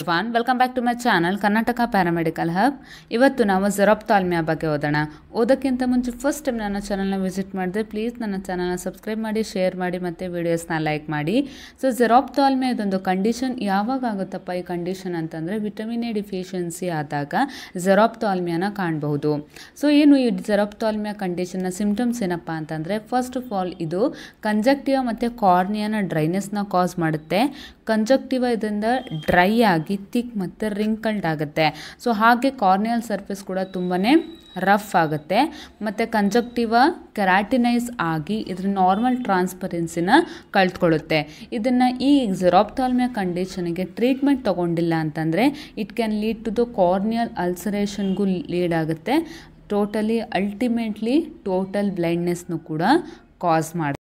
everyone welcome back to my channel Karnataka paramedical hub ಇವತ್ತು ನಾವು ತಾಲ್ಮಿಯಾ ಬಗ್ಗೆ ಓದೋಣ ಓದೋಕ್ಕಿಂತ ಮುಂಚೆ ಫಸ್ಟ್ ಟೈಮ್ ನನ್ನ ಚಾನಲ್ನ ವಿಸಿಟ್ ಮಾಡಿದ್ರೆ ಪ್ಲೀಸ್ ನನ್ನ ಚಾನಲ್ನ ಸಬ್ಸ್ಕ್ರೈಬ್ ಮಾಡಿ ಶೇರ್ ಮಾಡಿ ಮತ್ತು ವೀಡಿಯೋಸ್ನ ಲೈಕ್ ಮಾಡಿ ಸೊ ತಾಲ್ಮಿಯಾ ಇದೊಂದು ಕಂಡೀಷನ್ ಯಾವಾಗ ಆಗುತ್ತಪ್ಪ ಈ ಕಂಡೀಷನ್ ಅಂತಂದರೆ ವಿಟಮಿನ್ ಎ ಡಿಫಿಷಿಯನ್ಸಿ ಆದಾಗ ತಾಲ್ಮಿಯಾನ ಕಾಣಬಹುದು ಸೊ ಏನು ಈ ತಾಲ್ಮಿಯಾ ಕಂಡೀಷನ್ನ ಸಿಂಪ್ಟಮ್ಸ್ ಏನಪ್ಪ ಅಂತಂದರೆ ಫಸ್ಟ್ ಆಫ್ ಆಲ್ ಇದು ಕಂಜಕ್ಟಿವ ಮತ್ತು ಕಾರ್ನಿಯಾನ ಡ್ರೈನೆಸ್ನ ಕಾಸ್ ಮಾಡುತ್ತೆ ಕಂಜಕ್ಟಿವ ಇದರಿಂದ ಡ್ರೈ ಆಗಿ ಆಗಿ ತಿಕ್ ಮತ್ತು ರಿಂಕಲ್ಡ್ ಆಗುತ್ತೆ ಸೊ ಹಾಗೆ ಕಾರ್ನಿಯಲ್ ಸರ್ಫೇಸ್ ಕೂಡ ತುಂಬಾ ರಫ್ ಆಗುತ್ತೆ ಮತ್ತು ಕಂಜಕ್ಟಿವ ಕೆರಾಟಿನೈಸ್ ಆಗಿ ಇದ್ರ ನಾರ್ಮಲ್ ಟ್ರಾನ್ಸ್ಪರೆನ್ಸಿನ ಕಳ್ತ್ಕೊಳ್ಳುತ್ತೆ ಇದನ್ನು ಈ ಜೆರಾಪ್ತಾಲ್ಮಿಯಾ ಕಂಡೀಷನ್ಗೆ ಟ್ರೀಟ್ಮೆಂಟ್ ತೊಗೊಂಡಿಲ್ಲ ಅಂತಂದರೆ it can lead to the corneal ಅಲ್ಸರೇಷನ್ಗೂ ಲೀಡ್ ಆಗುತ್ತೆ ಟೋಟಲಿ ಅಲ್ಟಿಮೇಟ್ಲಿ ಟೋಟಲ್ ಬ್ಲೈಂಡ್ನೆಸ್ನು ಕೂಡ ಕಾಸ್ ಮಾಡಿ